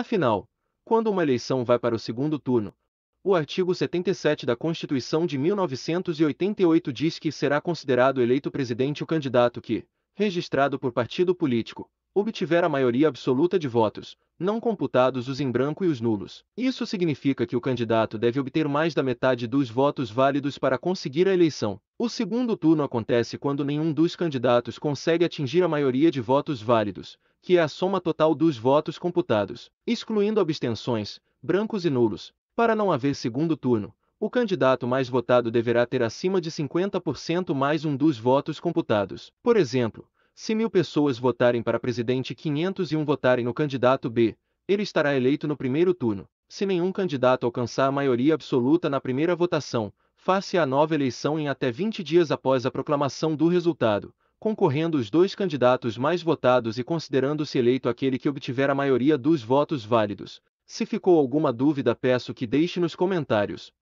Afinal, quando uma eleição vai para o segundo turno, o artigo 77 da Constituição de 1988 diz que será considerado eleito presidente o candidato que, registrado por partido político, obtiver a maioria absoluta de votos, não computados os em branco e os nulos. Isso significa que o candidato deve obter mais da metade dos votos válidos para conseguir a eleição. O segundo turno acontece quando nenhum dos candidatos consegue atingir a maioria de votos válidos, que é a soma total dos votos computados, excluindo abstenções, brancos e nulos. Para não haver segundo turno, o candidato mais votado deverá ter acima de 50% mais um dos votos computados. Por exemplo, se mil pessoas votarem para presidente e 501 votarem no candidato B, ele estará eleito no primeiro turno. Se nenhum candidato alcançar a maioria absoluta na primeira votação, face à nova eleição em até 20 dias após a proclamação do resultado, concorrendo os dois candidatos mais votados e considerando-se eleito aquele que obtiver a maioria dos votos válidos. Se ficou alguma dúvida, peço que deixe nos comentários.